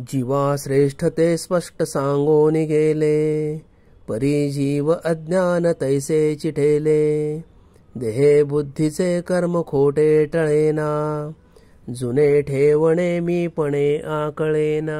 जीवा श्रेष्ठ ते स्पष्ट सांगून गेले परी जीव अज्ञान तैसे चिठेले देहे बुद्धीचे कर्म खोटे टळेना जुने ठेवणे मी पणे आकळेना